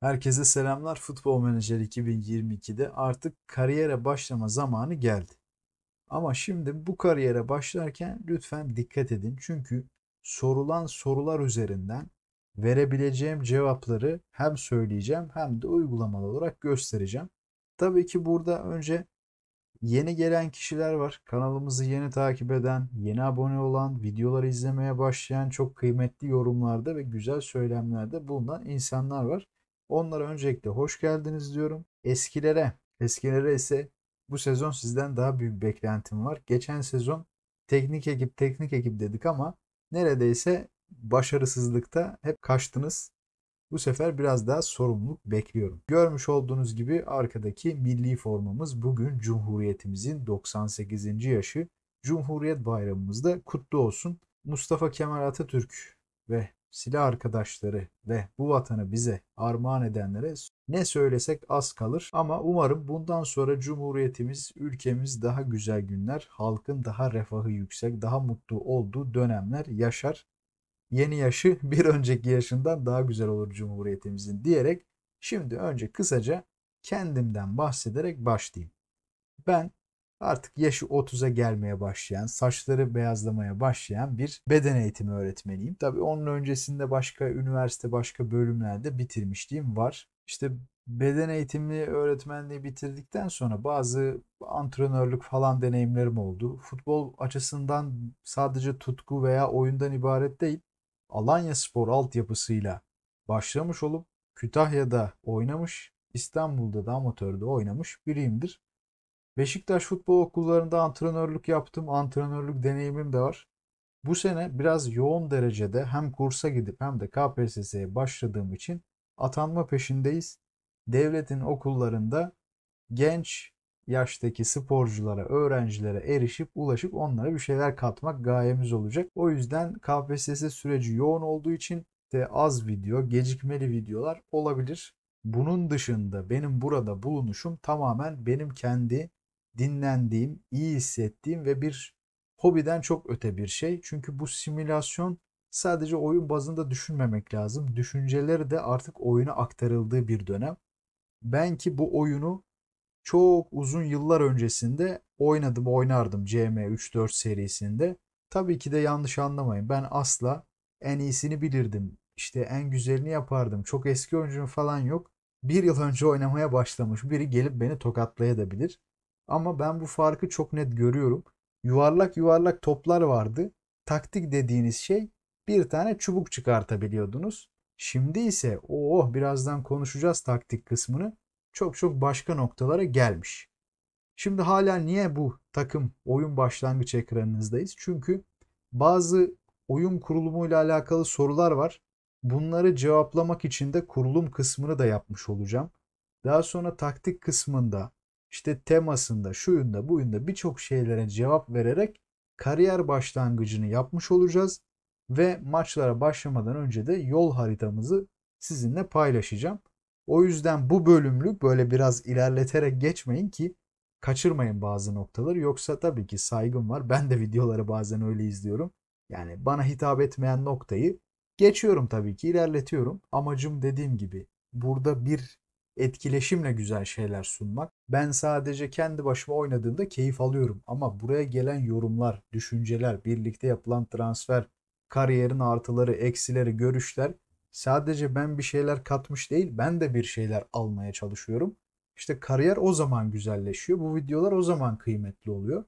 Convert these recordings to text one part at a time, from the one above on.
Herkese selamlar. Futbol Menajer 2022'de artık kariyere başlama zamanı geldi. Ama şimdi bu kariyere başlarken lütfen dikkat edin. Çünkü sorulan sorular üzerinden verebileceğim cevapları hem söyleyeceğim hem de uygulamalı olarak göstereceğim. Tabii ki burada önce yeni gelen kişiler var. Kanalımızı yeni takip eden, yeni abone olan, videoları izlemeye başlayan çok kıymetli yorumlarda ve güzel söylemlerde bulunan insanlar var. Onlara öncelikle hoş geldiniz diyorum. Eskilere, eskilere ise bu sezon sizden daha büyük beklentim var. Geçen sezon teknik ekip teknik ekip dedik ama neredeyse başarısızlıkta hep kaçtınız. Bu sefer biraz daha sorumluluk bekliyorum. Görmüş olduğunuz gibi arkadaki milli formamız bugün Cumhuriyetimizin 98. yaşı. Cumhuriyet bayramımız da kutlu olsun. Mustafa Kemal Atatürk ve silah arkadaşları ve bu vatanı bize armağan edenlere ne söylesek az kalır ama umarım bundan sonra cumhuriyetimiz, ülkemiz daha güzel günler, halkın daha refahı yüksek, daha mutlu olduğu dönemler yaşar. Yeni yaşı bir önceki yaşından daha güzel olur cumhuriyetimizin diyerek şimdi önce kısaca kendimden bahsederek başlayayım. Ben artık yaşı 30'a gelmeye başlayan, saçları beyazlamaya başlayan bir beden eğitimi öğretmeniyim. Tabii onun öncesinde başka üniversite, başka bölümlerde bitirmişliğim var. İşte beden eğitimi öğretmenliği bitirdikten sonra bazı antrenörlük falan deneyimlerim oldu. Futbol açısından sadece tutku veya oyundan ibaret değil, Alanya Spor altyapısıyla başlamış olup Kütahya'da oynamış, İstanbul'da da amatörde oynamış biriyimdir. Beşiktaş futbol okullarında antrenörlük yaptım. Antrenörlük deneyimim de var. Bu sene biraz yoğun derecede hem kursa gidip hem de KPSS'ye başladığım için atanma peşindeyiz. Devletin okullarında genç yaştaki sporculara, öğrencilere erişip ulaşıp onlara bir şeyler katmak gayemiz olacak. O yüzden KPSS süreci yoğun olduğu için de az video, gecikmeli videolar olabilir. Bunun dışında benim burada bulunuşum tamamen benim kendi dinlendiğim, iyi hissettiğim ve bir hobiden çok öte bir şey. Çünkü bu simülasyon sadece oyun bazında düşünmemek lazım. Düşünceleri de artık oyuna aktarıldığı bir dönem. Ben ki bu oyunu çok uzun yıllar öncesinde oynadım, oynardım CM3-4 serisinde. Tabii ki de yanlış anlamayın. Ben asla en iyisini bilirdim. İşte en güzelini yapardım. Çok eski oyuncum falan yok. Bir yıl önce oynamaya başlamış biri gelip beni tokatlayabilir. Ama ben bu farkı çok net görüyorum. Yuvarlak yuvarlak toplar vardı. Taktik dediğiniz şey bir tane çubuk çıkartabiliyordunuz. Şimdi ise oh birazdan konuşacağız taktik kısmını. Çok çok başka noktalara gelmiş. Şimdi hala niye bu takım oyun başlangıç ekranınızdayız? Çünkü bazı oyun kurulumuyla alakalı sorular var. Bunları cevaplamak için de kurulum kısmını da yapmış olacağım. Daha sonra taktik kısmında işte temasında, şu bu buyunda birçok şeylere cevap vererek kariyer başlangıcını yapmış olacağız ve maçlara başlamadan önce de yol haritamızı sizinle paylaşacağım. O yüzden bu bölümlük böyle biraz ilerleterek geçmeyin ki kaçırmayın bazı noktaları. Yoksa tabii ki saygım var. Ben de videoları bazen öyle izliyorum. Yani bana hitap etmeyen noktayı geçiyorum tabii ki ilerletiyorum. Amacım dediğim gibi burada bir etkileşimle güzel şeyler sunmak. Ben sadece kendi başıma oynadığımda keyif alıyorum ama buraya gelen yorumlar, düşünceler, birlikte yapılan transfer, kariyerin artıları, eksileri, görüşler sadece ben bir şeyler katmış değil, ben de bir şeyler almaya çalışıyorum. İşte kariyer o zaman güzelleşiyor. Bu videolar o zaman kıymetli oluyor.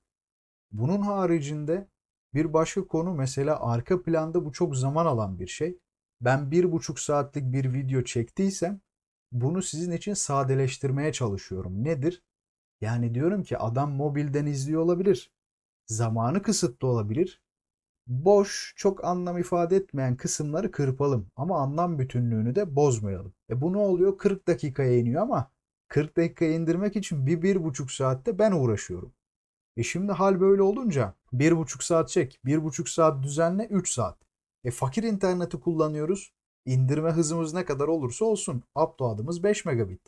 Bunun haricinde bir başka konu mesela arka planda bu çok zaman alan bir şey. Ben bir buçuk saatlik bir video çektiysem bunu sizin için sadeleştirmeye çalışıyorum. Nedir? Yani diyorum ki adam mobilden izliyor olabilir. Zamanı kısıtlı olabilir. Boş, çok anlam ifade etmeyen kısımları kırpalım ama anlam bütünlüğünü de bozmayalım. E bu ne oluyor? 40 dakikaya iniyor ama 40 dakikaya indirmek için bir, bir buçuk saatte ben uğraşıyorum. E şimdi hal böyle olunca bir buçuk saat çek, bir buçuk saat düzenle, üç saat. E fakir interneti kullanıyoruz. İndirme hızımız ne kadar olursa olsun. Upload'ımız 5 megabit.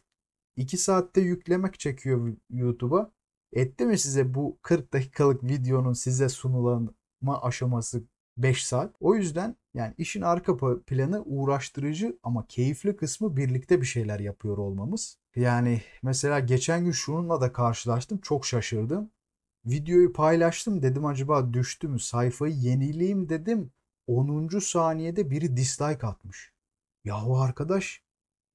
2 saatte yüklemek çekiyor YouTube'a. Etti mi size bu 40 dakikalık videonun size sunulanma aşaması 5 saat? O yüzden yani işin arka planı uğraştırıcı ama keyifli kısmı birlikte bir şeyler yapıyor olmamız. Yani mesela geçen gün şununla da karşılaştım. Çok şaşırdım. Videoyu paylaştım dedim acaba düştü mü sayfayı yenileyim dedim. 10. saniyede biri dislike atmış. Yahu arkadaş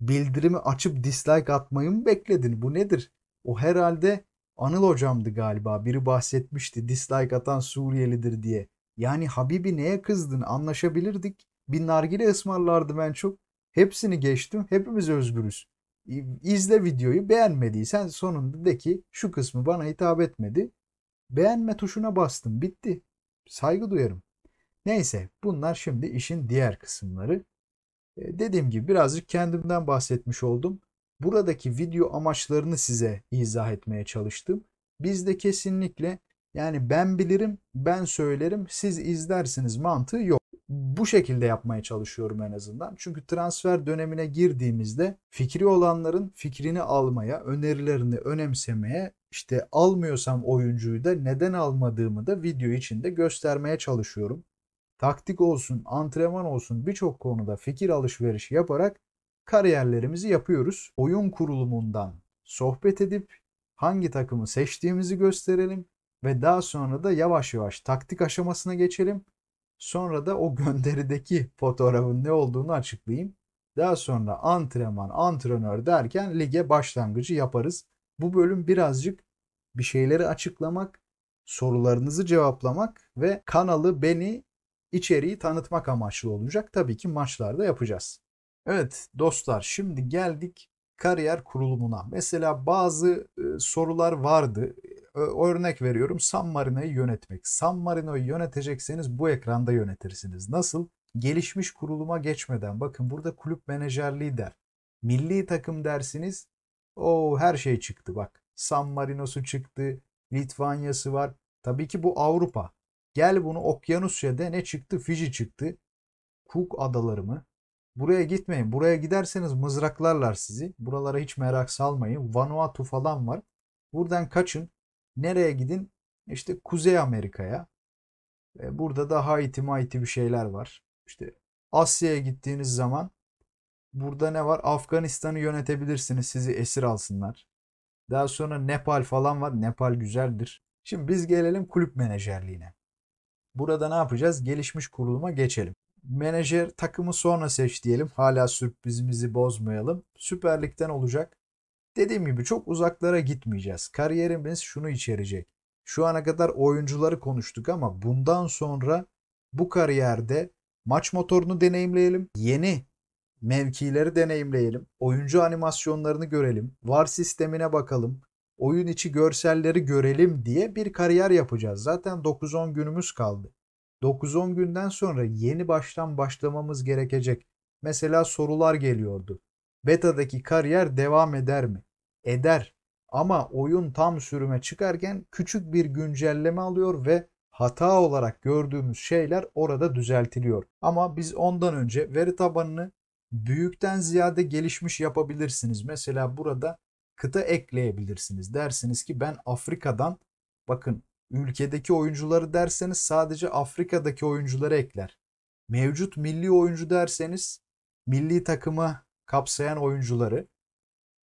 bildirimi açıp dislike atmayı mı bekledin? Bu nedir? O herhalde Anıl hocamdı galiba. Biri bahsetmişti dislike atan Suriyelidir diye. Yani Habibi neye kızdın? Anlaşabilirdik. Bir nargile ısmarlardı ben çok. Hepsini geçtim. Hepimiz özgürüz. İzle videoyu. Beğenmediysen sonunda de ki şu kısmı bana hitap etmedi. Beğenme tuşuna bastım. Bitti. Saygı duyarım. Neyse bunlar şimdi işin diğer kısımları. Ee, dediğim gibi birazcık kendimden bahsetmiş oldum. Buradaki video amaçlarını size izah etmeye çalıştım. Bizde kesinlikle yani ben bilirim, ben söylerim, siz izlersiniz mantığı yok. Bu şekilde yapmaya çalışıyorum en azından. Çünkü transfer dönemine girdiğimizde fikri olanların fikrini almaya, önerilerini önemsemeye, işte almıyorsam oyuncuyu da neden almadığımı da video içinde göstermeye çalışıyorum taktik olsun, antrenman olsun birçok konuda fikir alışverişi yaparak kariyerlerimizi yapıyoruz. Oyun kurulumundan sohbet edip hangi takımı seçtiğimizi gösterelim ve daha sonra da yavaş yavaş taktik aşamasına geçelim. Sonra da o gönderideki fotoğrafın ne olduğunu açıklayayım. Daha sonra antrenman, antrenör derken lige başlangıcı yaparız. Bu bölüm birazcık bir şeyleri açıklamak, sorularınızı cevaplamak ve kanalı beni içeriği tanıtmak amaçlı olacak. Tabii ki maçlarda yapacağız. Evet dostlar şimdi geldik kariyer kurulumuna. Mesela bazı e, sorular vardı. örnek veriyorum San Marino'yu yönetmek. San Marino'yu yönetecekseniz bu ekranda yönetirsiniz. Nasıl? Gelişmiş kuruluma geçmeden bakın burada kulüp menajerliği der. Milli takım dersiniz. O oh, her şey çıktı bak. San Marino'su çıktı. Litvanya'sı var. Tabii ki bu Avrupa. Gel bunu Okyanusya'da ne çıktı? Fiji çıktı. Cook adaları mı? Buraya gitmeyin. Buraya giderseniz mızraklarlar sizi. Buralara hiç merak salmayın. Vanuatu falan var. Buradan kaçın. Nereye gidin? İşte Kuzey Amerika'ya. E, burada da Haiti Maiti bir şeyler var. İşte Asya'ya gittiğiniz zaman burada ne var? Afganistan'ı yönetebilirsiniz. Sizi esir alsınlar. Daha sonra Nepal falan var. Nepal güzeldir. Şimdi biz gelelim kulüp menajerliğine. Burada ne yapacağız? Gelişmiş kuruluma geçelim. Menajer takımı sonra seç diyelim. Hala sürprizimizi bozmayalım. Süper Lig'den olacak. Dediğim gibi çok uzaklara gitmeyeceğiz. Kariyerimiz şunu içerecek. Şu ana kadar oyuncuları konuştuk ama bundan sonra bu kariyerde maç motorunu deneyimleyelim. Yeni mevkileri deneyimleyelim. Oyuncu animasyonlarını görelim. VAR sistemine bakalım oyun içi görselleri görelim diye bir kariyer yapacağız. Zaten 9-10 günümüz kaldı. 9-10 günden sonra yeni baştan başlamamız gerekecek. Mesela sorular geliyordu. Beta'daki kariyer devam eder mi? Eder. Ama oyun tam sürüme çıkarken küçük bir güncelleme alıyor ve hata olarak gördüğümüz şeyler orada düzeltiliyor. Ama biz ondan önce veri tabanını büyükten ziyade gelişmiş yapabilirsiniz. Mesela burada kıta ekleyebilirsiniz. Dersiniz ki ben Afrika'dan bakın ülkedeki oyuncuları derseniz sadece Afrika'daki oyuncuları ekler. Mevcut milli oyuncu derseniz milli takımı kapsayan oyuncuları.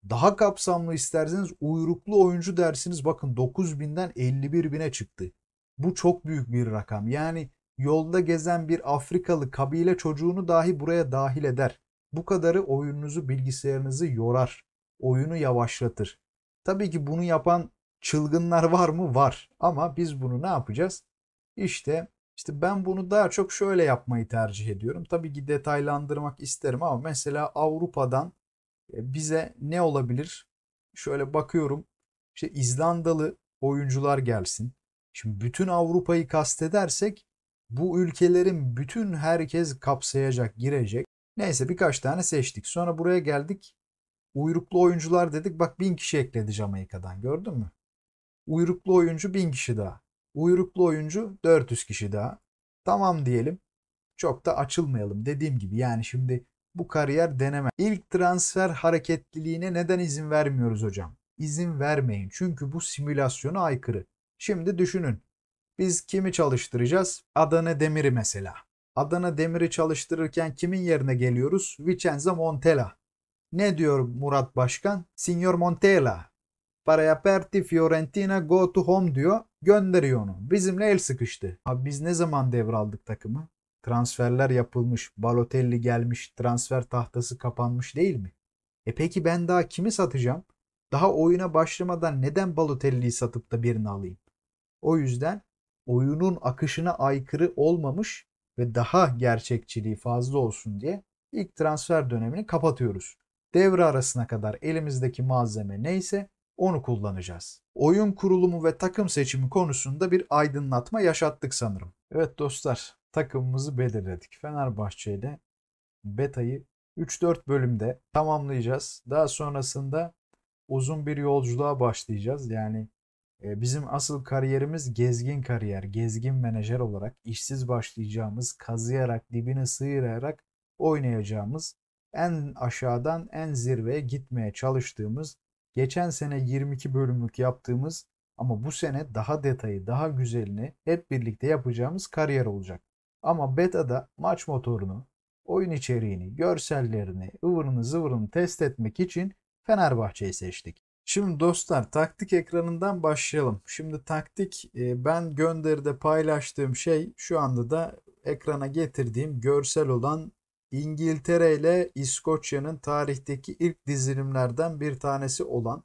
Daha kapsamlı isterseniz uyruklu oyuncu dersiniz bakın 9000'den 51.000'e çıktı. Bu çok büyük bir rakam. Yani yolda gezen bir Afrikalı kabile çocuğunu dahi buraya dahil eder. Bu kadarı oyununuzu, bilgisayarınızı yorar oyunu yavaşlatır. Tabii ki bunu yapan çılgınlar var mı? Var. Ama biz bunu ne yapacağız? İşte işte ben bunu daha çok şöyle yapmayı tercih ediyorum. Tabii ki detaylandırmak isterim ama mesela Avrupa'dan e, bize ne olabilir? Şöyle bakıyorum. İşte İzlandalı oyuncular gelsin. Şimdi bütün Avrupa'yı kastedersek bu ülkelerin bütün herkes kapsayacak, girecek. Neyse birkaç tane seçtik. Sonra buraya geldik. Uyruklu oyuncular dedik bak bin kişi ekledi Jamaika'dan gördün mü? Uyruklu oyuncu bin kişi daha. Uyruklu oyuncu 400 kişi daha. Tamam diyelim. Çok da açılmayalım dediğim gibi yani şimdi bu kariyer deneme. İlk transfer hareketliliğine neden izin vermiyoruz hocam? İzin vermeyin çünkü bu simülasyona aykırı. Şimdi düşünün. Biz kimi çalıştıracağız? Adana Demir'i mesela. Adana Demir'i çalıştırırken kimin yerine geliyoruz? Vicenza Montella. Ne diyor Murat Başkan? Signor Montella. Para aperti Fiorentina go to home diyor. Gönderiyor onu. Bizimle el sıkıştı. Abi biz ne zaman devraldık takımı? Transferler yapılmış. Balotelli gelmiş. Transfer tahtası kapanmış değil mi? E peki ben daha kimi satacağım? Daha oyuna başlamadan neden Balotelli'yi satıp da birini alayım? O yüzden oyunun akışına aykırı olmamış ve daha gerçekçiliği fazla olsun diye ilk transfer dönemini kapatıyoruz devre arasına kadar elimizdeki malzeme neyse onu kullanacağız. Oyun kurulumu ve takım seçimi konusunda bir aydınlatma yaşattık sanırım. Evet dostlar takımımızı belirledik. Fenerbahçe ile betayı 3-4 bölümde tamamlayacağız. Daha sonrasında uzun bir yolculuğa başlayacağız. Yani e, bizim asıl kariyerimiz gezgin kariyer, gezgin menajer olarak işsiz başlayacağımız, kazıyarak, dibini sıyırarak oynayacağımız en aşağıdan en zirveye gitmeye çalıştığımız, geçen sene 22 bölümlük yaptığımız ama bu sene daha detayı, daha güzelini hep birlikte yapacağımız kariyer olacak. Ama beta'da maç motorunu, oyun içeriğini, görsellerini, ıvırını zıvırını test etmek için Fenerbahçe'yi seçtik. Şimdi dostlar taktik ekranından başlayalım. Şimdi taktik e, ben gönderide paylaştığım şey şu anda da ekrana getirdiğim görsel olan İngiltere ile İskoçya'nın tarihteki ilk dizilimlerden bir tanesi olan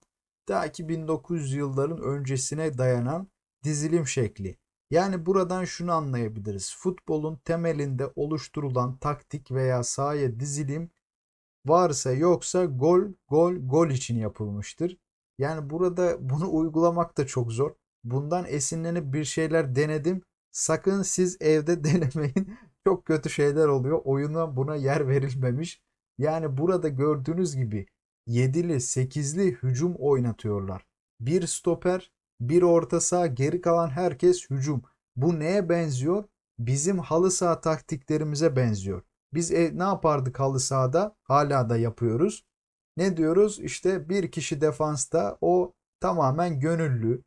daha ki 1900 yılların öncesine dayanan dizilim şekli. Yani buradan şunu anlayabiliriz. Futbolun temelinde oluşturulan taktik veya sahaya dizilim varsa yoksa gol gol gol için yapılmıştır. Yani burada bunu uygulamak da çok zor. Bundan esinlenip bir şeyler denedim. Sakın siz evde denemeyin çok kötü şeyler oluyor. Oyuna buna yer verilmemiş. Yani burada gördüğünüz gibi 7'li 8'li hücum oynatıyorlar. Bir stoper, bir orta saha, geri kalan herkes hücum. Bu neye benziyor? Bizim halı saha taktiklerimize benziyor. Biz e, ne yapardık halı sahada? Hala da yapıyoruz. Ne diyoruz? İşte bir kişi defansta o tamamen gönüllü,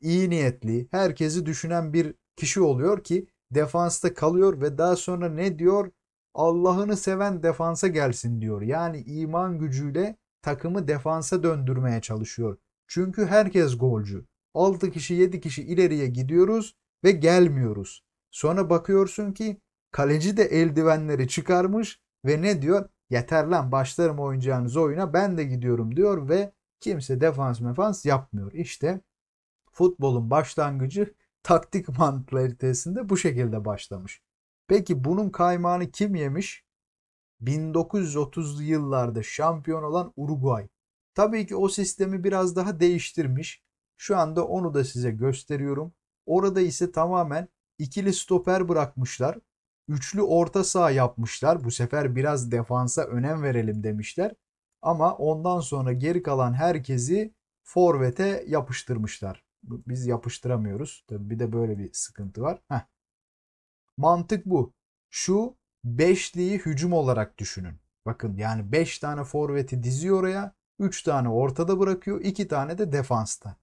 iyi niyetli, herkesi düşünen bir kişi oluyor ki defansta kalıyor ve daha sonra ne diyor? Allah'ını seven defansa gelsin diyor. Yani iman gücüyle takımı defansa döndürmeye çalışıyor. Çünkü herkes golcü. 6 kişi 7 kişi ileriye gidiyoruz ve gelmiyoruz. Sonra bakıyorsun ki kaleci de eldivenleri çıkarmış ve ne diyor? Yeter lan başlarım oynayacağınız oyuna ben de gidiyorum diyor ve kimse defans mefans yapmıyor. İşte futbolun başlangıcı taktik mantalitesinde bu şekilde başlamış. Peki bunun kaymağını kim yemiş? 1930'lu yıllarda şampiyon olan Uruguay. Tabii ki o sistemi biraz daha değiştirmiş. Şu anda onu da size gösteriyorum. Orada ise tamamen ikili stoper bırakmışlar. Üçlü orta saha yapmışlar. Bu sefer biraz defansa önem verelim demişler. Ama ondan sonra geri kalan herkesi forvete yapıştırmışlar biz yapıştıramıyoruz. Tabi bir de böyle bir sıkıntı var. Heh. Mantık bu. Şu beşliği hücum olarak düşünün. Bakın yani 5 tane forveti diziyor oraya. 3 tane ortada bırakıyor. 2 tane de defansta.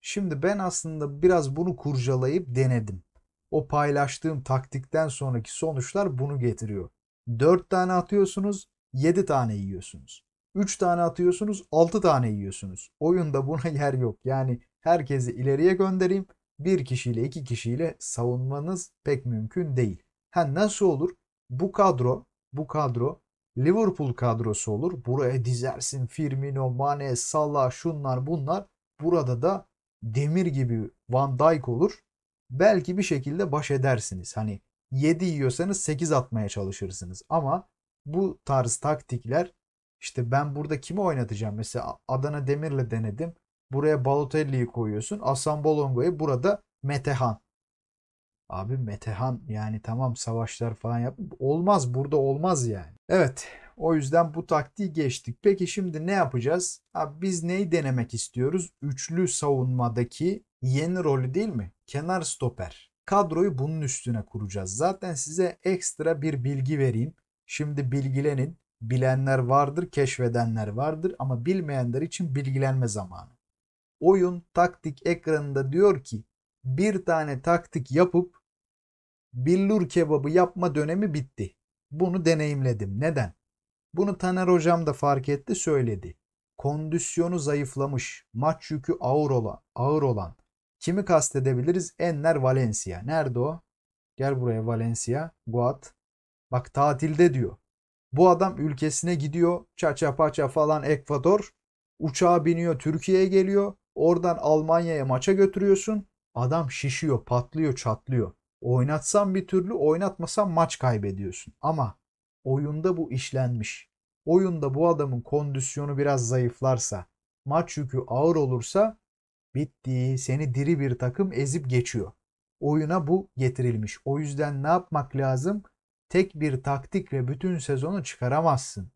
Şimdi ben aslında biraz bunu kurcalayıp denedim. O paylaştığım taktikten sonraki sonuçlar bunu getiriyor. 4 tane atıyorsunuz, 7 tane yiyorsunuz. 3 tane atıyorsunuz 6 tane yiyorsunuz. Oyunda buna yer yok. Yani herkesi ileriye göndereyim. Bir kişiyle iki kişiyle savunmanız pek mümkün değil. Ha nasıl olur? Bu kadro, bu kadro Liverpool kadrosu olur. Buraya dizersin Firmino, Mane, Salah şunlar bunlar. Burada da demir gibi Van Dijk olur. Belki bir şekilde baş edersiniz. Hani 7 yiyorsanız 8 atmaya çalışırsınız. Ama bu tarz taktikler işte ben burada kimi oynatacağım? Mesela Adana Demir'le denedim. Buraya Balotelli'yi koyuyorsun. Asan Bolongo'yu burada Metehan. Abi Metehan yani tamam savaşlar falan yap. Olmaz burada olmaz yani. Evet o yüzden bu taktiği geçtik. Peki şimdi ne yapacağız? Abi biz neyi denemek istiyoruz? Üçlü savunmadaki yeni rolü değil mi? Kenar stoper. Kadroyu bunun üstüne kuracağız. Zaten size ekstra bir bilgi vereyim. Şimdi bilgilenin bilenler vardır, keşfedenler vardır ama bilmeyenler için bilgilenme zamanı. Oyun taktik ekranında diyor ki bir tane taktik yapıp billur kebabı yapma dönemi bitti. Bunu deneyimledim. Neden? Bunu Taner hocam da fark etti söyledi. Kondisyonu zayıflamış, maç yükü ağır olan, ağır olan. Kimi kastedebiliriz? Enner Valencia. Nerede o? Gel buraya Valencia. Guat. Bak tatilde diyor. Bu adam ülkesine gidiyor. Çaça paça falan Ekvador. Uçağa biniyor Türkiye'ye geliyor. Oradan Almanya'ya maça götürüyorsun. Adam şişiyor, patlıyor, çatlıyor. Oynatsan bir türlü, oynatmasan maç kaybediyorsun. Ama oyunda bu işlenmiş. Oyunda bu adamın kondisyonu biraz zayıflarsa, maç yükü ağır olursa bitti. Seni diri bir takım ezip geçiyor. Oyuna bu getirilmiş. O yüzden ne yapmak lazım? tek bir taktikle bütün sezonu çıkaramazsın.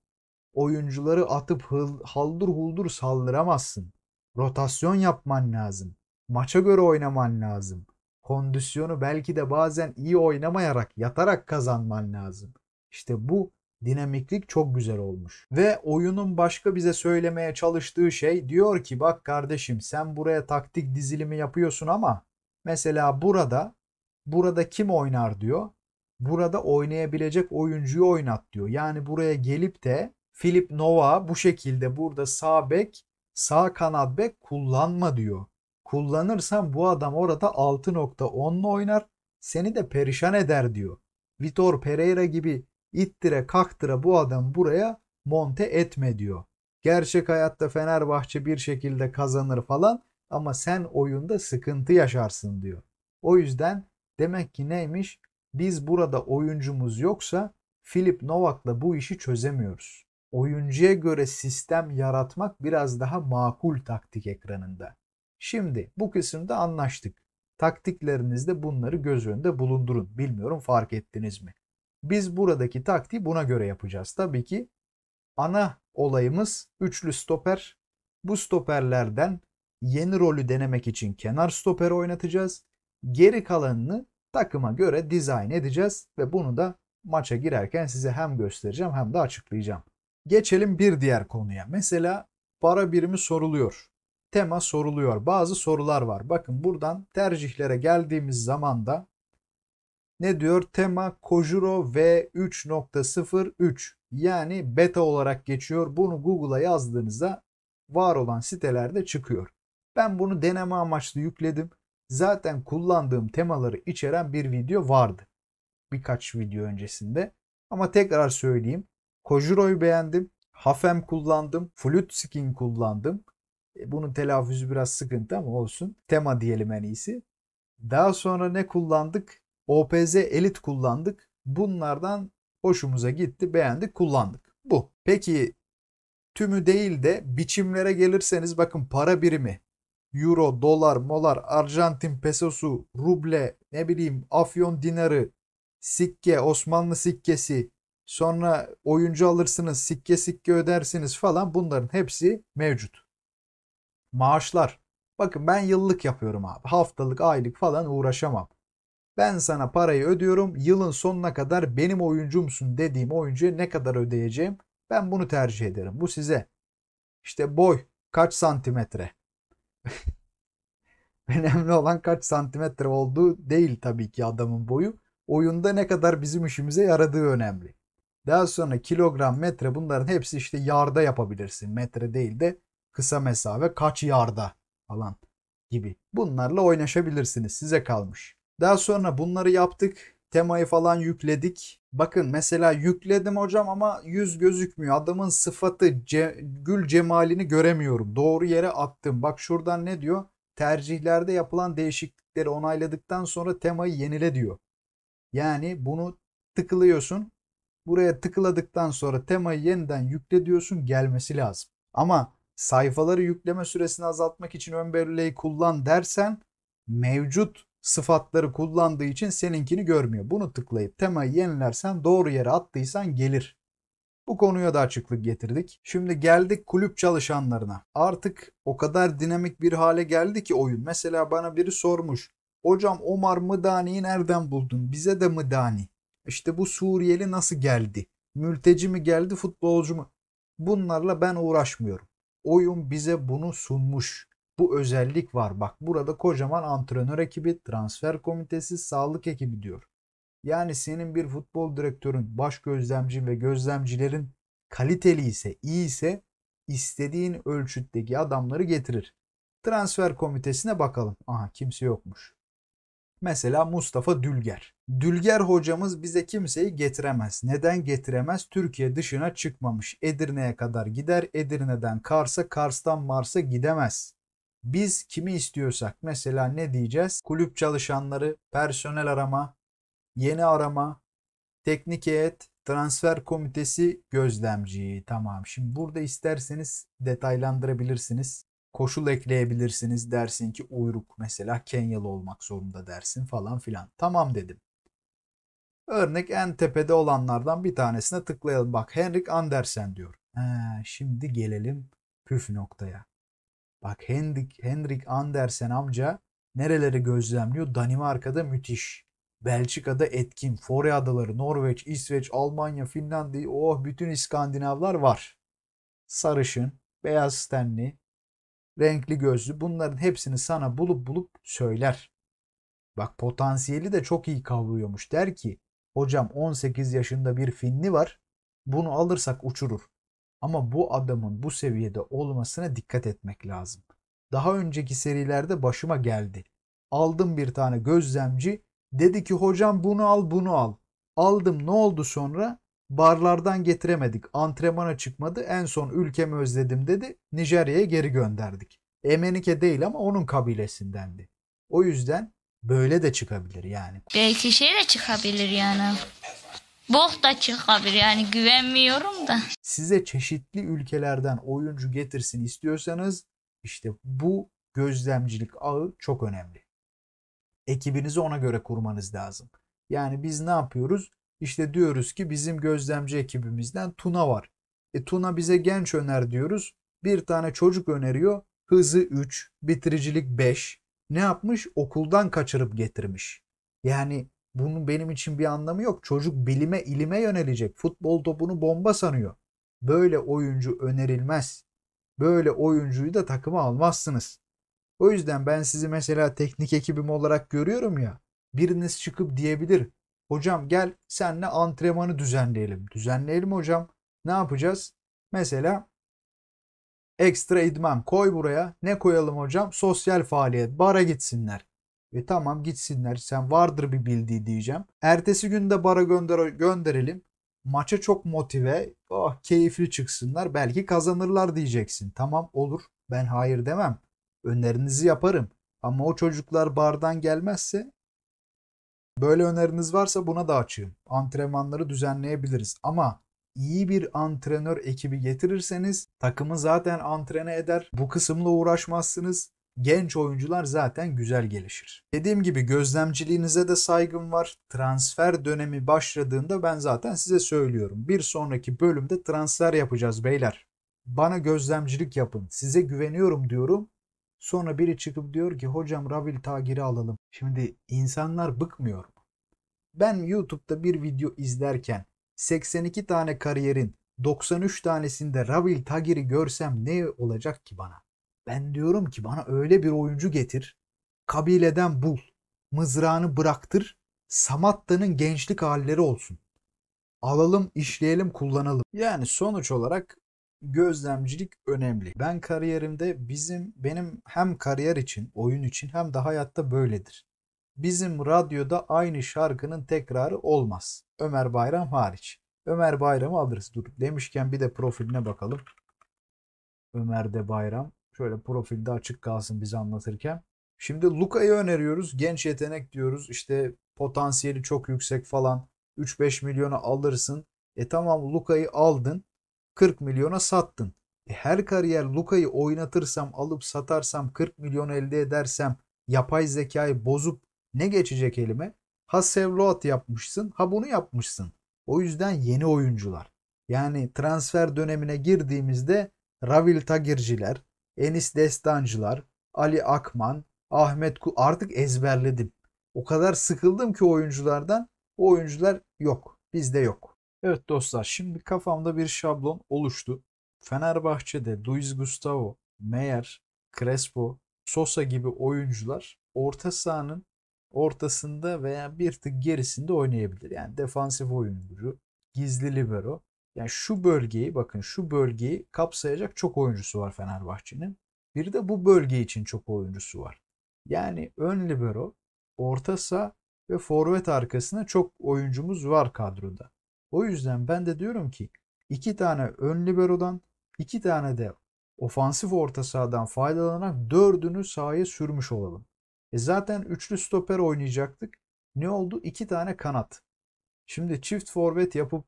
Oyuncuları atıp haldır huldur saldıramazsın. Rotasyon yapman lazım. Maça göre oynaman lazım. Kondisyonu belki de bazen iyi oynamayarak, yatarak kazanman lazım. İşte bu dinamiklik çok güzel olmuş. Ve oyunun başka bize söylemeye çalıştığı şey diyor ki bak kardeşim sen buraya taktik dizilimi yapıyorsun ama mesela burada burada kim oynar diyor burada oynayabilecek oyuncuyu oynat diyor. Yani buraya gelip de Philip Nova bu şekilde burada sağ bek, sağ kanat bek kullanma diyor. Kullanırsan bu adam orada 6.10'la oynar seni de perişan eder diyor. Vitor Pereira gibi ittire kaktıra bu adam buraya monte etme diyor. Gerçek hayatta Fenerbahçe bir şekilde kazanır falan ama sen oyunda sıkıntı yaşarsın diyor. O yüzden demek ki neymiş? biz burada oyuncumuz yoksa Filip Novak'la bu işi çözemiyoruz. Oyuncuya göre sistem yaratmak biraz daha makul taktik ekranında. Şimdi bu kısımda anlaştık. Taktiklerinizde bunları göz önünde bulundurun. Bilmiyorum fark ettiniz mi? Biz buradaki taktiği buna göre yapacağız. Tabii ki ana olayımız üçlü stoper. Bu stoperlerden yeni rolü denemek için kenar stoper oynatacağız. Geri kalanını takıma göre dizayn edeceğiz ve bunu da maça girerken size hem göstereceğim hem de açıklayacağım. Geçelim bir diğer konuya. Mesela para birimi soruluyor. Tema soruluyor. Bazı sorular var. Bakın buradan tercihlere geldiğimiz zaman da ne diyor? Tema Kojuro V3.03 yani beta olarak geçiyor. Bunu Google'a yazdığınızda var olan sitelerde çıkıyor. Ben bunu deneme amaçlı yükledim zaten kullandığım temaları içeren bir video vardı. Birkaç video öncesinde. Ama tekrar söyleyeyim. Kojuro'yu beğendim. Hafem kullandım. Flüt skin kullandım. E, bunun telaffuzu biraz sıkıntı ama olsun. Tema diyelim en iyisi. Daha sonra ne kullandık? OPZ Elite kullandık. Bunlardan hoşumuza gitti, beğendik, kullandık. Bu. Peki tümü değil de biçimlere gelirseniz bakın para birimi, euro, dolar, molar, Arjantin pesosu, ruble, ne bileyim afyon dinarı, sikke, Osmanlı sikkesi, sonra oyuncu alırsınız, sikke sikke ödersiniz falan bunların hepsi mevcut. Maaşlar. Bakın ben yıllık yapıyorum abi. Haftalık, aylık falan uğraşamam. Ben sana parayı ödüyorum. Yılın sonuna kadar benim oyuncumsun dediğim oyuncuya ne kadar ödeyeceğim? Ben bunu tercih ederim. Bu size. İşte boy kaç santimetre? Önemli olan kaç santimetre olduğu değil tabii ki adamın boyu. Oyunda ne kadar bizim işimize yaradığı önemli. Daha sonra kilogram, metre bunların hepsi işte yarda yapabilirsin. Metre değil de kısa mesafe kaç yarda falan gibi. Bunlarla oynaşabilirsiniz. Size kalmış. Daha sonra bunları yaptık. Temayı falan yükledik. Bakın mesela yükledim hocam ama yüz gözükmüyor. Adamın sıfatı ce, gül cemalini göremiyorum. Doğru yere attım. Bak şuradan ne diyor? Tercihlerde yapılan değişiklikleri onayladıktan sonra temayı yenile diyor. Yani bunu tıklıyorsun. Buraya tıkladıktan sonra temayı yeniden yükle diyorsun gelmesi lazım. Ama sayfaları yükleme süresini azaltmak için ön belleği kullan dersen mevcut sıfatları kullandığı için seninkini görmüyor. Bunu tıklayıp temayı yenilersen doğru yere attıysan gelir. Bu konuya da açıklık getirdik. Şimdi geldik kulüp çalışanlarına. Artık o kadar dinamik bir hale geldi ki oyun. Mesela bana biri sormuş. Hocam Omar Mıdani'yi nereden buldun? Bize de Mıdani. İşte bu Suriyeli nasıl geldi? Mülteci mi geldi, futbolcu mu? Bunlarla ben uğraşmıyorum. Oyun bize bunu sunmuş bu özellik var. Bak burada kocaman antrenör ekibi, transfer komitesi, sağlık ekibi diyor. Yani senin bir futbol direktörün, baş gözlemci ve gözlemcilerin kaliteli ise, iyi ise istediğin ölçütteki adamları getirir. Transfer komitesine bakalım. Aha kimse yokmuş. Mesela Mustafa Dülger. Dülger hocamız bize kimseyi getiremez. Neden getiremez? Türkiye dışına çıkmamış. Edirne'ye kadar gider. Edirne'den Kars'a, Kars'tan Mars'a gidemez. Biz kimi istiyorsak mesela ne diyeceğiz? Kulüp çalışanları, personel arama, yeni arama, teknik heyet, transfer komitesi gözlemciyi. Tamam şimdi burada isterseniz detaylandırabilirsiniz. Koşul ekleyebilirsiniz dersin ki uyruk mesela Kenyalı olmak zorunda dersin falan filan. Tamam dedim. Örnek en tepede olanlardan bir tanesine tıklayalım. Bak Henrik Andersen diyor. He, şimdi gelelim püf noktaya. Bak Henrik, Henrik Andersen amca nereleri gözlemliyor? Danimarka'da müthiş. Belçika'da etkin. Fore Adaları, Norveç, İsveç, Almanya, Finlandiya, oh bütün İskandinavlar var. Sarışın, beyaz tenli, renkli gözlü bunların hepsini sana bulup bulup söyler. Bak potansiyeli de çok iyi kavruyormuş. Der ki hocam 18 yaşında bir Finli var. Bunu alırsak uçurur. Ama bu adamın bu seviyede olmasına dikkat etmek lazım. Daha önceki serilerde başıma geldi. Aldım bir tane gözlemci. Dedi ki hocam bunu al bunu al. Aldım ne oldu sonra? Barlardan getiremedik. Antrenmana çıkmadı. En son ülkemi özledim dedi. Nijerya'ya geri gönderdik. Emenike değil ama onun kabilesindendi. O yüzden böyle de çıkabilir yani. Belki şey de çıkabilir yani. Bok da çıkabilir yani güvenmiyorum da. Size çeşitli ülkelerden oyuncu getirsin istiyorsanız işte bu gözlemcilik ağı çok önemli. Ekibinizi ona göre kurmanız lazım. Yani biz ne yapıyoruz? İşte diyoruz ki bizim gözlemci ekibimizden Tuna var. E Tuna bize genç öner diyoruz. Bir tane çocuk öneriyor. Hızı 3, bitiricilik 5. Ne yapmış? Okuldan kaçırıp getirmiş. Yani bunun benim için bir anlamı yok. Çocuk bilime ilime yönelecek. Futbol topunu bomba sanıyor. Böyle oyuncu önerilmez. Böyle oyuncuyu da takıma almazsınız. O yüzden ben sizi mesela teknik ekibim olarak görüyorum ya. Biriniz çıkıp diyebilir. Hocam gel senle antrenmanı düzenleyelim. Düzenleyelim hocam. Ne yapacağız? Mesela ekstra idman koy buraya. Ne koyalım hocam? Sosyal faaliyet. Bara gitsinler. E tamam gitsinler sen vardır bir bildiği diyeceğim. Ertesi gün de bara gönder gönderelim. Maça çok motive, oh, keyifli çıksınlar belki kazanırlar diyeceksin. Tamam olur ben hayır demem. Önerinizi yaparım. Ama o çocuklar bardan gelmezse böyle öneriniz varsa buna da açığım. Antrenmanları düzenleyebiliriz ama iyi bir antrenör ekibi getirirseniz takımı zaten antrene eder. Bu kısımla uğraşmazsınız genç oyuncular zaten güzel gelişir. Dediğim gibi gözlemciliğinize de saygım var. Transfer dönemi başladığında ben zaten size söylüyorum. Bir sonraki bölümde transfer yapacağız beyler. Bana gözlemcilik yapın. Size güveniyorum diyorum. Sonra biri çıkıp diyor ki hocam Rabil Tagir'i alalım. Şimdi insanlar bıkmıyor mu? Ben YouTube'da bir video izlerken 82 tane kariyerin 93 tanesinde Rabil Tagir'i görsem ne olacak ki bana? Ben diyorum ki bana öyle bir oyuncu getir. Kabileden bul. Mızrağını bıraktır. Samatta'nın gençlik halleri olsun. Alalım, işleyelim, kullanalım. Yani sonuç olarak gözlemcilik önemli. Ben kariyerimde bizim benim hem kariyer için, oyun için hem de hayatta böyledir. Bizim radyoda aynı şarkının tekrarı olmaz. Ömer Bayram hariç. Ömer Bayram'ı alırız. Dur demişken bir de profiline bakalım. Ömer de Bayram. Şöyle profilde açık kalsın bizi anlatırken. Şimdi Luka'yı öneriyoruz. Genç yetenek diyoruz. İşte potansiyeli çok yüksek falan. 3-5 milyona alırsın. E tamam Luka'yı aldın. 40 milyona sattın. E her kariyer Luka'yı oynatırsam, alıp satarsam, 40 milyon elde edersem, yapay zekayı bozup ne geçecek elime? Ha Sevloat yapmışsın, ha bunu yapmışsın. O yüzden yeni oyuncular. Yani transfer dönemine girdiğimizde Ravil Tagirciler, Enis Destancılar, Ali Akman, Ahmet Ku artık ezberledim. O kadar sıkıldım ki oyunculardan. O oyuncular yok. Bizde yok. Evet dostlar şimdi kafamda bir şablon oluştu. Fenerbahçe'de Luis Gustavo, Meyer, Crespo, Sosa gibi oyuncular orta sahanın ortasında veya bir tık gerisinde oynayabilir. Yani defansif oyuncu, gizli libero yani şu bölgeyi bakın şu bölgeyi kapsayacak çok oyuncusu var Fenerbahçe'nin. Bir de bu bölge için çok oyuncusu var. Yani ön libero, orta saha ve forvet arkasında çok oyuncumuz var kadroda. O yüzden ben de diyorum ki iki tane ön liberodan, iki tane de ofansif orta sahadan faydalanarak dördünü sahaya sürmüş olalım. E zaten üçlü stoper oynayacaktık. Ne oldu? İki tane kanat. Şimdi çift forvet yapıp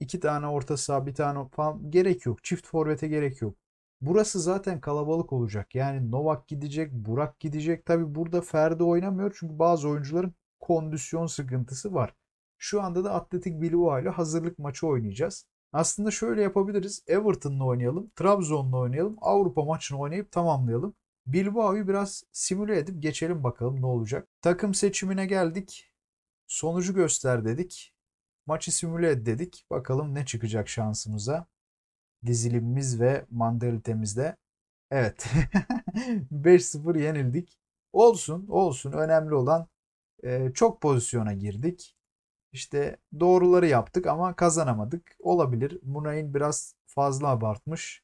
iki tane orta saha, bir tane falan gerek yok. Çift forvete gerek yok. Burası zaten kalabalık olacak. Yani Novak gidecek, Burak gidecek. Tabi burada Ferdi oynamıyor çünkü bazı oyuncuların kondisyon sıkıntısı var. Şu anda da Atletik Bilbao ile hazırlık maçı oynayacağız. Aslında şöyle yapabiliriz. Everton'la oynayalım, Trabzon'la oynayalım, Avrupa maçını oynayıp tamamlayalım. Bilbao'yu biraz simüle edip geçelim bakalım ne olacak. Takım seçimine geldik. Sonucu göster dedik. Maçı simüle et dedik. Bakalım ne çıkacak şansımıza. Dizilimimiz ve mandalitemizde. Evet. 5-0 yenildik. Olsun, olsun. Önemli olan e, çok pozisyona girdik. İşte doğruları yaptık ama kazanamadık. Olabilir. Munay'ın biraz fazla abartmış.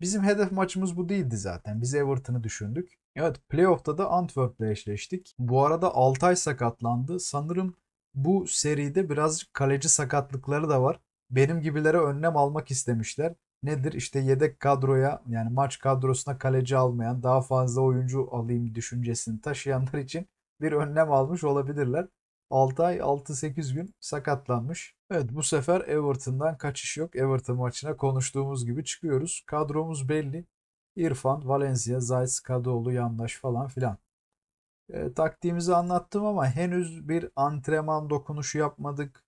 Bizim hedef maçımız bu değildi zaten. Biz Everton'ı düşündük. Evet playoff'ta da Antwerp'le eşleştik. Bu arada Altay sakatlandı. Sanırım bu seride biraz kaleci sakatlıkları da var. Benim gibilere önlem almak istemişler. Nedir işte yedek kadroya yani maç kadrosuna kaleci almayan daha fazla oyuncu alayım düşüncesini taşıyanlar için bir önlem almış olabilirler. 6 ay 6-8 gün sakatlanmış. Evet bu sefer Everton'dan kaçış yok. Everton maçına konuştuğumuz gibi çıkıyoruz. Kadromuz belli. İrfan, Valencia, Zayt, Kadıoğlu, Yandaş falan filan. E, taktiğimizi anlattım ama henüz bir antrenman dokunuşu yapmadık.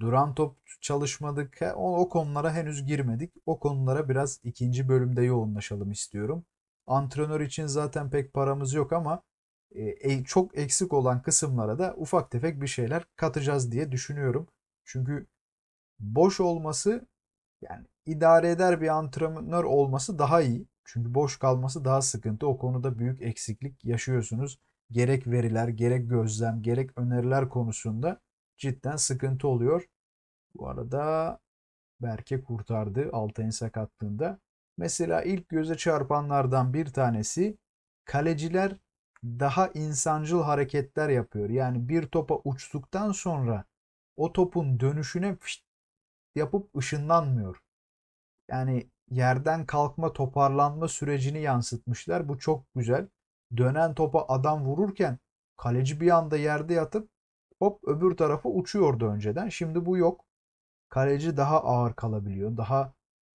Duran top çalışmadık. O, o konulara henüz girmedik. O konulara biraz ikinci bölümde yoğunlaşalım istiyorum. Antrenör için zaten pek paramız yok ama e, çok eksik olan kısımlara da ufak tefek bir şeyler katacağız diye düşünüyorum. Çünkü boş olması yani idare eder bir antrenör olması daha iyi. Çünkü boş kalması daha sıkıntı. O konuda büyük eksiklik yaşıyorsunuz gerek veriler, gerek gözlem, gerek öneriler konusunda cidden sıkıntı oluyor. Bu arada Berke kurtardı Altay'ın sakatlığında. Mesela ilk göze çarpanlardan bir tanesi kaleciler daha insancıl hareketler yapıyor. Yani bir topa uçtuktan sonra o topun dönüşüne yapıp ışınlanmıyor. Yani yerden kalkma toparlanma sürecini yansıtmışlar. Bu çok güzel dönen topa adam vururken kaleci bir anda yerde yatıp hop öbür tarafa uçuyordu önceden. Şimdi bu yok. Kaleci daha ağır kalabiliyor. Daha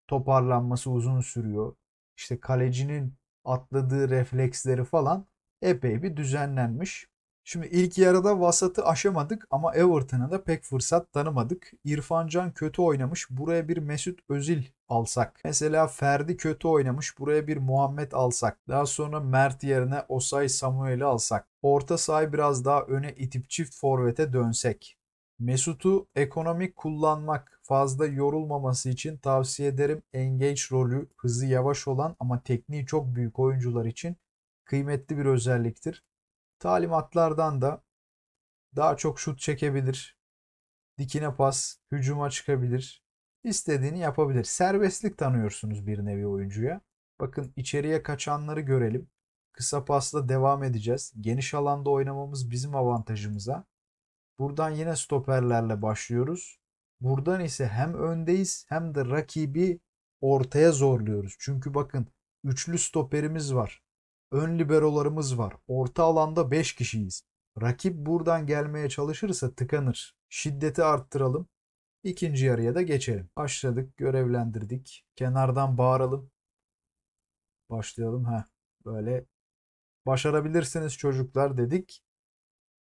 toparlanması uzun sürüyor. İşte kalecinin atladığı refleksleri falan epey bir düzenlenmiş. Şimdi ilk yarıda vasatı aşamadık ama Everton'a da pek fırsat tanımadık. İrfancan kötü oynamış. Buraya bir Mesut Özil alsak. Mesela Ferdi kötü oynamış. Buraya bir Muhammed alsak. Daha sonra Mert yerine Osay Samuel'i alsak. Orta sahayı biraz daha öne itip çift forvete dönsek. Mesut'u ekonomik kullanmak, fazla yorulmaması için tavsiye ederim. Engage rolü hızı yavaş olan ama tekniği çok büyük oyuncular için kıymetli bir özelliktir. Talimatlardan da daha çok şut çekebilir. Dikine pas, hücuma çıkabilir. İstediğini yapabilir. Serbestlik tanıyorsunuz bir nevi oyuncuya. Bakın içeriye kaçanları görelim. Kısa pasla devam edeceğiz. Geniş alanda oynamamız bizim avantajımıza. Buradan yine stoperlerle başlıyoruz. Buradan ise hem öndeyiz hem de rakibi ortaya zorluyoruz. Çünkü bakın üçlü stoperimiz var. Ön liberolarımız var. Orta alanda 5 kişiyiz. Rakip buradan gelmeye çalışırsa tıkanır. Şiddeti arttıralım. İkinci yarıya da geçelim. Başladık, görevlendirdik. Kenardan bağıralım. Başlayalım. ha Böyle başarabilirsiniz çocuklar dedik.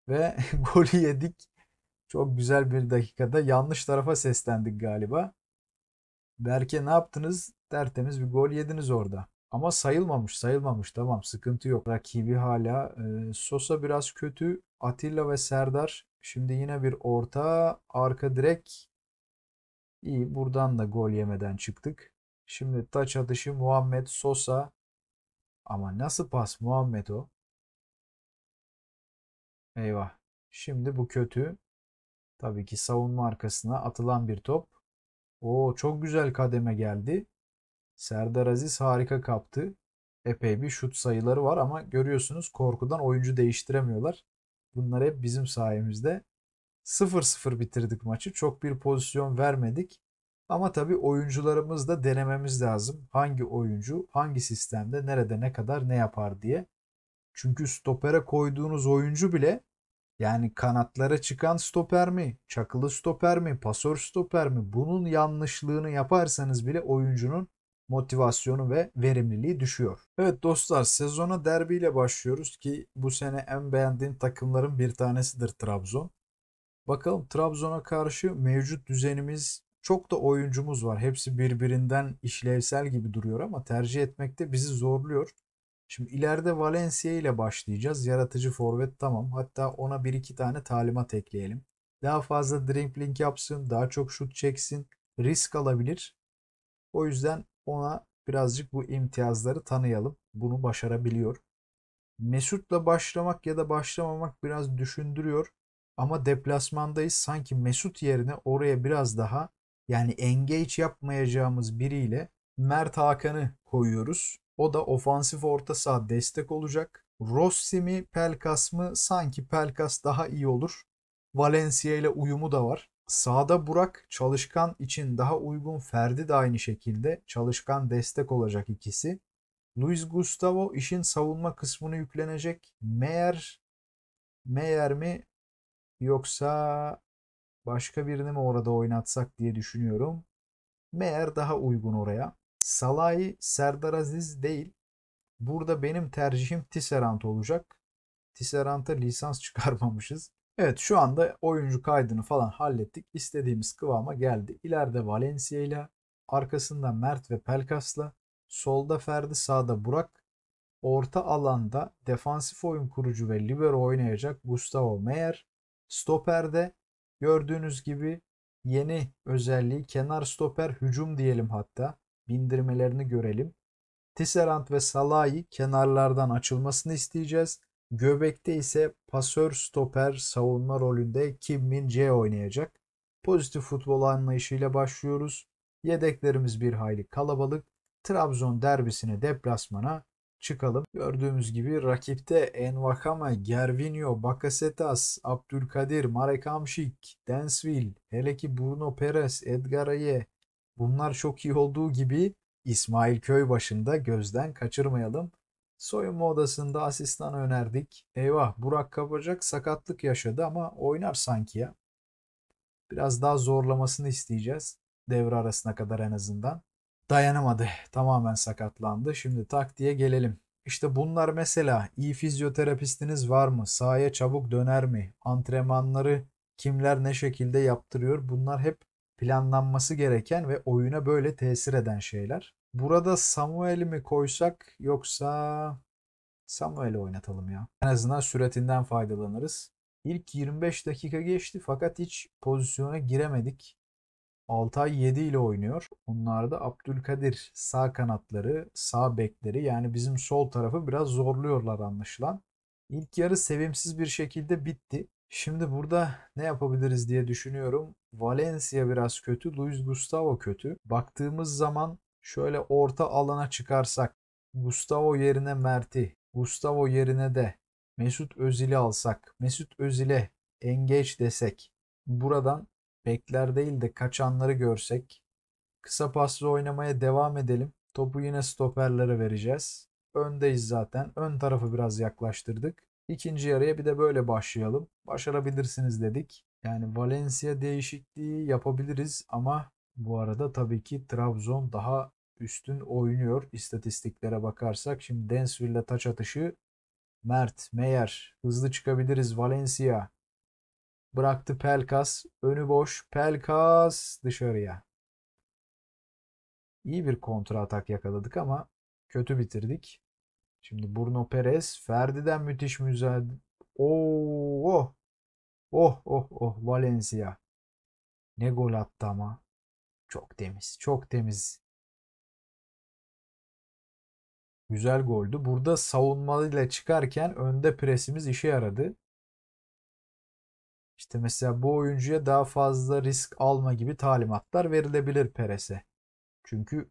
Ve golü yedik. Çok güzel bir dakikada yanlış tarafa seslendik galiba. Berke ne yaptınız? Tertemiz bir gol yediniz orada. Ama sayılmamış sayılmamış tamam sıkıntı yok. Rakibi hala e, Sosa biraz kötü. Atilla ve Serdar şimdi yine bir orta arka direk. İyi buradan da gol yemeden çıktık. Şimdi taç atışı Muhammed Sosa. Ama nasıl pas Muhammed o? Eyvah. Şimdi bu kötü. Tabii ki savunma arkasına atılan bir top. Oo çok güzel kademe geldi. Serdar Aziz harika kaptı. Epey bir şut sayıları var ama görüyorsunuz korkudan oyuncu değiştiremiyorlar. Bunlar hep bizim sayemizde. 0-0 bitirdik maçı. Çok bir pozisyon vermedik. Ama tabii oyuncularımız da denememiz lazım. Hangi oyuncu, hangi sistemde, nerede, ne kadar, ne yapar diye. Çünkü stopere koyduğunuz oyuncu bile yani kanatlara çıkan stoper mi, çakılı stoper mi, pasör stoper mi bunun yanlışlığını yaparsanız bile oyuncunun motivasyonu ve verimliliği düşüyor. Evet dostlar sezona derbiyle başlıyoruz ki bu sene en beğendiğim takımların bir tanesidir Trabzon. Bakalım Trabzon'a karşı mevcut düzenimiz çok da oyuncumuz var. Hepsi birbirinden işlevsel gibi duruyor ama tercih etmekte bizi zorluyor. Şimdi ileride Valencia ile başlayacağız. Yaratıcı forvet tamam. Hatta ona bir iki tane talimat ekleyelim. Daha fazla dribbling yapsın, daha çok şut çeksin, risk alabilir. O yüzden ona birazcık bu imtiyazları tanıyalım. Bunu başarabiliyor. Mesut'la başlamak ya da başlamamak biraz düşündürüyor. Ama deplasmandayız. Sanki Mesut yerine oraya biraz daha yani engage yapmayacağımız biriyle Mert Hakan'ı koyuyoruz. O da ofansif orta saha destek olacak. Rossi mi Pelkas mı? Sanki Pelkas daha iyi olur. Valencia ile uyumu da var. Sağda Burak çalışkan için daha uygun Ferdi de aynı şekilde çalışkan destek olacak ikisi. Luis Gustavo işin savunma kısmını yüklenecek. Meğer Meyer mi yoksa başka birini mi orada oynatsak diye düşünüyorum. Meğer daha uygun oraya. Salah'ı Serdar Aziz değil. Burada benim tercihim Tisserant olacak. Tisserant'a lisans çıkarmamışız. Evet şu anda oyuncu kaydını falan hallettik. İstediğimiz kıvama geldi. İleride Valencia ile arkasında Mert ve Pelkas'la solda Ferdi sağda Burak orta alanda defansif oyun kurucu ve libero oynayacak Gustavo Meyer stoperde gördüğünüz gibi yeni özelliği kenar stoper hücum diyelim hatta bindirmelerini görelim. Tisserand ve Salahi kenarlardan açılmasını isteyeceğiz. Göbekte ise pasör stoper savunma rolünde Kim Min Jae oynayacak. Pozitif futbol anlayışıyla başlıyoruz. Yedeklerimiz bir hayli kalabalık. Trabzon derbisine deplasmana çıkalım. Gördüğümüz gibi rakipte Envakama, Gervinho, Bakasetas, Abdülkadir, Marek Hamşik, Densville, hele ki Bruno Perez, Edgar Aye bunlar çok iyi olduğu gibi İsmail Köy başında gözden kaçırmayalım. Soyunma odasında asistan önerdik. Eyvah Burak kapacak sakatlık yaşadı ama oynar sanki ya. Biraz daha zorlamasını isteyeceğiz. Devre arasına kadar en azından. Dayanamadı. Tamamen sakatlandı. Şimdi tak diye gelelim. İşte bunlar mesela iyi fizyoterapistiniz var mı? Sahaya çabuk döner mi? Antrenmanları kimler ne şekilde yaptırıyor? Bunlar hep planlanması gereken ve oyuna böyle tesir eden şeyler. Burada Samuel'i mi koysak yoksa Samuel'i oynatalım ya. En azından süratinden faydalanırız. İlk 25 dakika geçti fakat hiç pozisyona giremedik. Altay 7 ile oynuyor. Onlar da Abdülkadir sağ kanatları, sağ bekleri yani bizim sol tarafı biraz zorluyorlar anlaşılan. İlk yarı sevimsiz bir şekilde bitti. Şimdi burada ne yapabiliriz diye düşünüyorum. Valencia biraz kötü, Luis Gustavo kötü. Baktığımız zaman şöyle orta alana çıkarsak Gustavo yerine Mert'i, Gustavo yerine de Mesut Özil'i alsak, Mesut Özil'e engeç desek, buradan bekler değil de kaçanları görsek, kısa paslı oynamaya devam edelim. Topu yine stoperlere vereceğiz. Öndeyiz zaten. Ön tarafı biraz yaklaştırdık. İkinci yarıya bir de böyle başlayalım. Başarabilirsiniz dedik. Yani Valencia değişikliği yapabiliriz ama bu arada tabii ki Trabzon daha üstün oynuyor istatistiklere bakarsak. Şimdi Densville'le taç atışı Mert, Meyer, hızlı çıkabiliriz Valencia. Bıraktı Pelkas, önü boş, Pelkas dışarıya. İyi bir kontra atak yakaladık ama kötü bitirdik. Şimdi Bruno Perez, Ferdi'den müthiş mücadele. Oh oh, oh, oh, oh, Valencia. Ne gol attı ama. Çok temiz. Çok temiz. Güzel goldü. Burada savunmalıyla çıkarken önde presimiz işe yaradı. İşte mesela bu oyuncuya daha fazla risk alma gibi talimatlar verilebilir Peres'e. Çünkü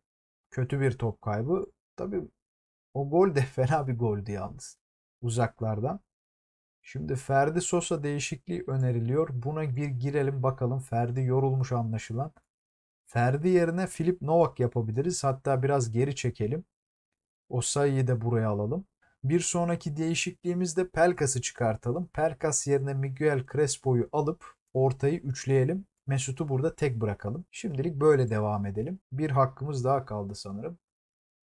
kötü bir top kaybı. Tabi o gol de fena bir goldü yalnız. Uzaklardan. Şimdi Ferdi Sosa değişikliği öneriliyor. Buna bir girelim bakalım. Ferdi yorulmuş anlaşılan. Ferdi yerine Filip Novak yapabiliriz. Hatta biraz geri çekelim. O sayıyı da buraya alalım. Bir sonraki değişikliğimizde Pelkas'ı çıkartalım. Pelkas yerine Miguel Crespo'yu alıp ortayı üçleyelim. Mesut'u burada tek bırakalım. Şimdilik böyle devam edelim. Bir hakkımız daha kaldı sanırım.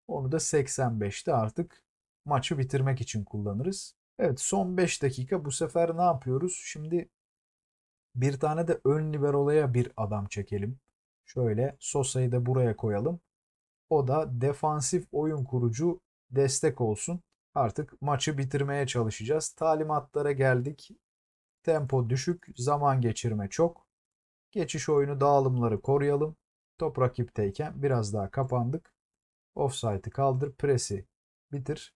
Onu da 85'te artık maçı bitirmek için kullanırız. Evet son 5 dakika bu sefer ne yapıyoruz? Şimdi bir tane de ön liberolaya bir adam çekelim. Şöyle Sosa'yı da buraya koyalım. O da defansif oyun kurucu destek olsun. Artık maçı bitirmeye çalışacağız. Talimatlara geldik. Tempo düşük, zaman geçirme çok. Geçiş oyunu dağılımları koruyalım. Top rakipteyken biraz daha kapandık. Offside'ı kaldır, presi bitir.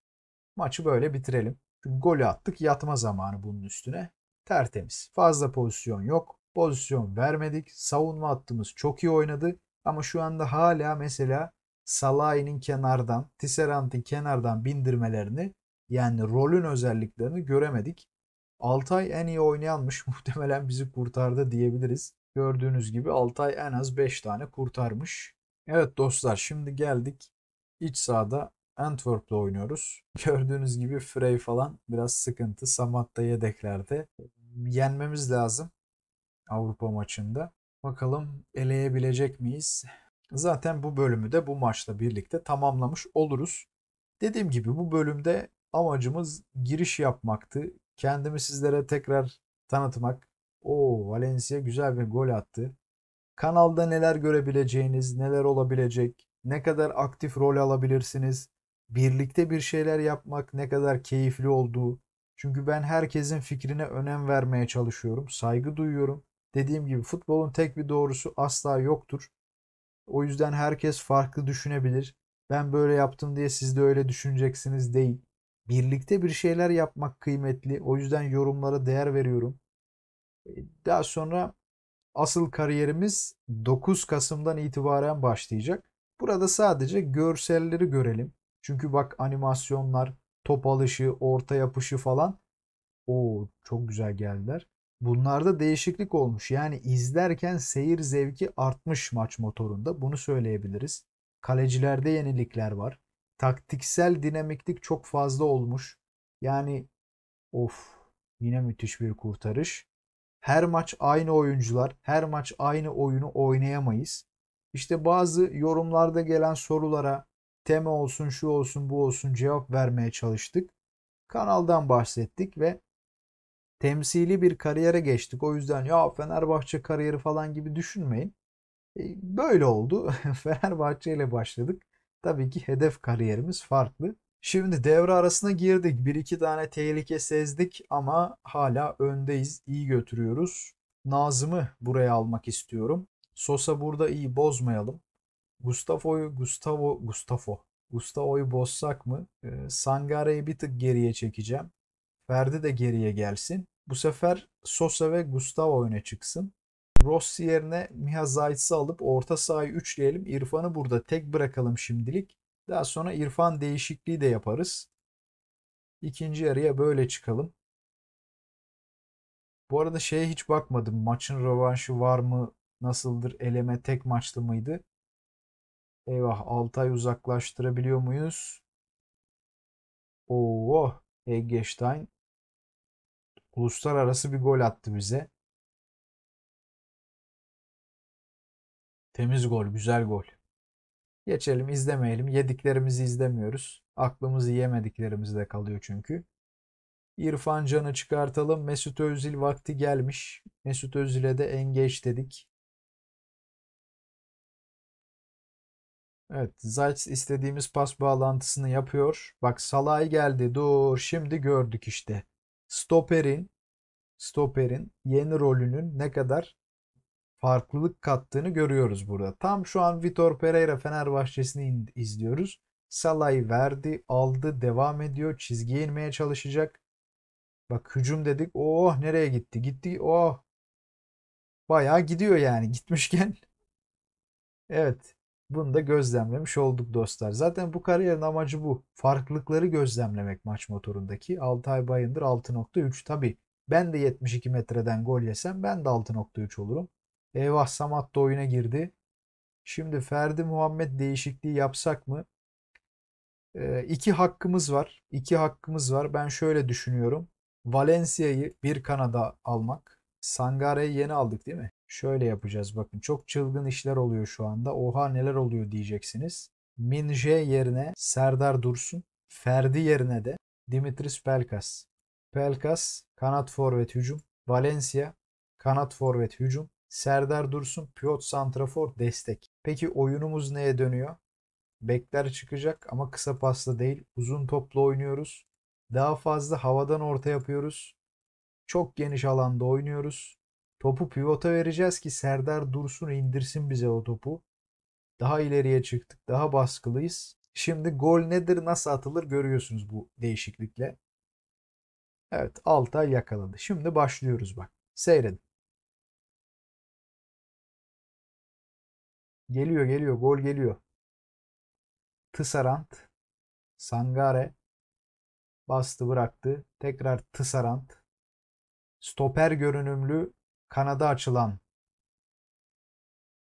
Maçı böyle bitirelim. Çünkü golü attık, yatma zamanı bunun üstüne. Tertemiz. Fazla pozisyon yok pozisyon vermedik. Savunma hattımız çok iyi oynadı. Ama şu anda hala mesela Salah'inin kenardan, Tisserant'ın kenardan bindirmelerini yani rolün özelliklerini göremedik. Altay en iyi oynayanmış muhtemelen bizi kurtardı diyebiliriz. Gördüğünüz gibi Altay en az 5 tane kurtarmış. Evet dostlar şimdi geldik iç sahada Antwerp'le oynuyoruz. Gördüğünüz gibi Frey falan biraz sıkıntı. Samat da yedeklerde. Yenmemiz lazım. Avrupa maçında. Bakalım eleyebilecek miyiz? Zaten bu bölümü de bu maçla birlikte tamamlamış oluruz. Dediğim gibi bu bölümde amacımız giriş yapmaktı. Kendimi sizlere tekrar tanıtmak. O Valencia güzel bir gol attı. Kanalda neler görebileceğiniz, neler olabilecek, ne kadar aktif rol alabilirsiniz, birlikte bir şeyler yapmak ne kadar keyifli olduğu. Çünkü ben herkesin fikrine önem vermeye çalışıyorum, saygı duyuyorum. Dediğim gibi futbolun tek bir doğrusu asla yoktur. O yüzden herkes farklı düşünebilir. Ben böyle yaptım diye siz de öyle düşüneceksiniz değil. Birlikte bir şeyler yapmak kıymetli. O yüzden yorumlara değer veriyorum. E, daha sonra asıl kariyerimiz 9 Kasım'dan itibaren başlayacak. Burada sadece görselleri görelim. Çünkü bak animasyonlar, top alışı, orta yapışı falan. o çok güzel geldiler. Bunlarda değişiklik olmuş. Yani izlerken seyir zevki artmış maç motorunda. Bunu söyleyebiliriz. Kalecilerde yenilikler var. Taktiksel dinamiklik çok fazla olmuş. Yani of yine müthiş bir kurtarış. Her maç aynı oyuncular, her maç aynı oyunu oynayamayız. İşte bazı yorumlarda gelen sorulara tema olsun, şu olsun, bu olsun cevap vermeye çalıştık. Kanaldan bahsettik ve temsili bir kariyere geçtik. O yüzden ya Fenerbahçe kariyeri falan gibi düşünmeyin. E, böyle oldu. Fenerbahçe ile başladık. Tabii ki hedef kariyerimiz farklı. Şimdi devre arasına girdik. Bir iki tane tehlike sezdik ama hala öndeyiz. İyi götürüyoruz. Nazım'ı buraya almak istiyorum. Sosa burada iyi bozmayalım. Gustavo'yu Gustavo Gustavo Gustavo'yu bozsak mı? E, Sangare'yi bir tık geriye çekeceğim. Ferdi de geriye gelsin. Bu sefer Sosa ve Gustavo öne çıksın. Rossi yerine Miha Zayt'sı alıp orta sahayı üçleyelim. İrfan'ı burada tek bırakalım şimdilik. Daha sonra İrfan değişikliği de yaparız. İkinci yarıya böyle çıkalım. Bu arada şeye hiç bakmadım. Maçın rövanşı var mı? Nasıldır? Eleme tek maçlı mıydı? Eyvah altay uzaklaştırabiliyor muyuz? Oo, Eggestein Uluslararası bir gol attı bize. Temiz gol, güzel gol. Geçelim, izlemeyelim. Yediklerimizi izlemiyoruz. Aklımızı yemediklerimiz de kalıyor çünkü. İrfan Can'ı çıkartalım. Mesut Özil vakti gelmiş. Mesut Özil'e de en geç dedik. Evet, Zayt istediğimiz pas bağlantısını yapıyor. Bak Salay geldi. Dur, şimdi gördük işte stoperin stoperin yeni rolünün ne kadar farklılık kattığını görüyoruz burada. Tam şu an Vitor Pereira Fenerbahçe'sini izliyoruz. Salay verdi, aldı, devam ediyor. Çizgiye inmeye çalışacak. Bak hücum dedik. Oh nereye gitti? Gitti. Oh. Bayağı gidiyor yani. Gitmişken. Evet. Bunu da gözlemlemiş olduk dostlar. Zaten bu kariyerin amacı bu. Farklılıkları gözlemlemek maç motorundaki. Altay Bayındır 6.3 tabi. Ben de 72 metreden gol yesem ben de 6.3 olurum. Eyvah Samat da oyuna girdi. Şimdi Ferdi Muhammed değişikliği yapsak mı? E, iki hakkımız var. İki hakkımız var. Ben şöyle düşünüyorum. Valencia'yı bir Kanada almak. Sangare'yi yeni aldık değil mi? Şöyle yapacağız bakın. Çok çılgın işler oluyor şu anda. Oha neler oluyor diyeceksiniz. Minje yerine Serdar Dursun. Ferdi yerine de Dimitris Pelkas. Pelkas kanat forvet hücum. Valencia kanat forvet hücum. Serdar Dursun pivot santrafor destek. Peki oyunumuz neye dönüyor? Bekler çıkacak ama kısa paslı değil. Uzun toplu oynuyoruz. Daha fazla havadan orta yapıyoruz. Çok geniş alanda oynuyoruz. Topu pivota vereceğiz ki Serdar Dursun indirsin bize o topu. Daha ileriye çıktık. Daha baskılıyız. Şimdi gol nedir nasıl atılır görüyorsunuz bu değişiklikle. Evet Altay yakaladı. Şimdi başlıyoruz bak. Seyredin. Geliyor geliyor gol geliyor. Tısarant. Sangare. Bastı bıraktı. Tekrar Tısarant. Stoper görünümlü kanada açılan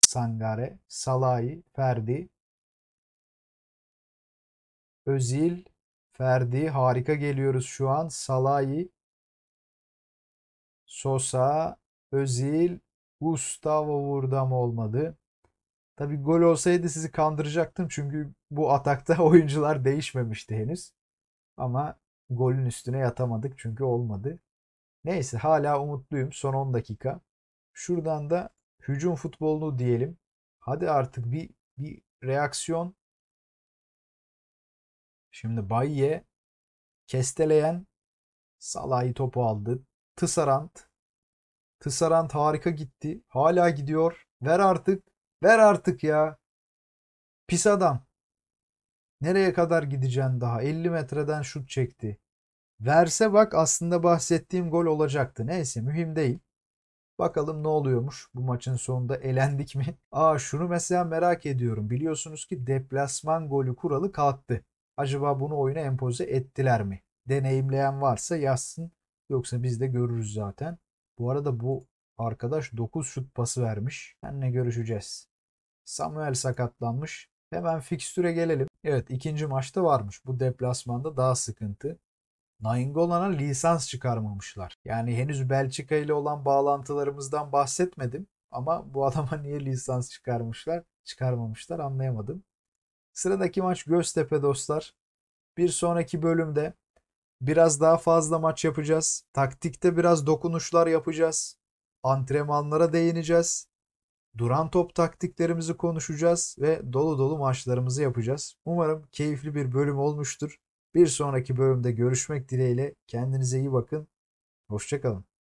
Sangare, Salayi, Ferdi, Özil, Ferdi harika geliyoruz şu an. Salayi, Sosa, Özil, Gustavo vurdu ama olmadı. Tabi gol olsaydı sizi kandıracaktım çünkü bu atakta oyuncular değişmemişti henüz. Ama golün üstüne yatamadık çünkü olmadı. Neyse hala umutluyum. Son 10 dakika. Şuradan da hücum futbolunu diyelim. Hadi artık bir bir reaksiyon. Şimdi Bayiye kesteleyen Salah'ı topu aldı. Tısarant. Tısarant harika gitti. Hala gidiyor. Ver artık. Ver artık ya. Pis adam. Nereye kadar gideceksin daha? 50 metreden şut çekti. Verse bak aslında bahsettiğim gol olacaktı. Neyse mühim değil. Bakalım ne oluyormuş bu maçın sonunda elendik mi? Aa şunu mesela merak ediyorum. Biliyorsunuz ki deplasman golü kuralı kalktı. Acaba bunu oyuna empoze ettiler mi? Deneyimleyen varsa yazsın. Yoksa biz de görürüz zaten. Bu arada bu arkadaş 9 şut pası vermiş. Seninle görüşeceğiz. Samuel sakatlanmış. Hemen fikstüre gelelim. Evet ikinci maçta varmış. Bu deplasmanda daha sıkıntı. Nainggolan'a lisans çıkarmamışlar. Yani henüz Belçika ile olan bağlantılarımızdan bahsetmedim ama bu adama niye lisans çıkarmışlar, çıkarmamışlar anlayamadım. Sıradaki maç Göztepe dostlar. Bir sonraki bölümde biraz daha fazla maç yapacağız. Taktikte biraz dokunuşlar yapacağız. Antrenmanlara değineceğiz. Duran top taktiklerimizi konuşacağız ve dolu dolu maçlarımızı yapacağız. Umarım keyifli bir bölüm olmuştur. Bir sonraki bölümde görüşmek dileğiyle kendinize iyi bakın. Hoşçakalın.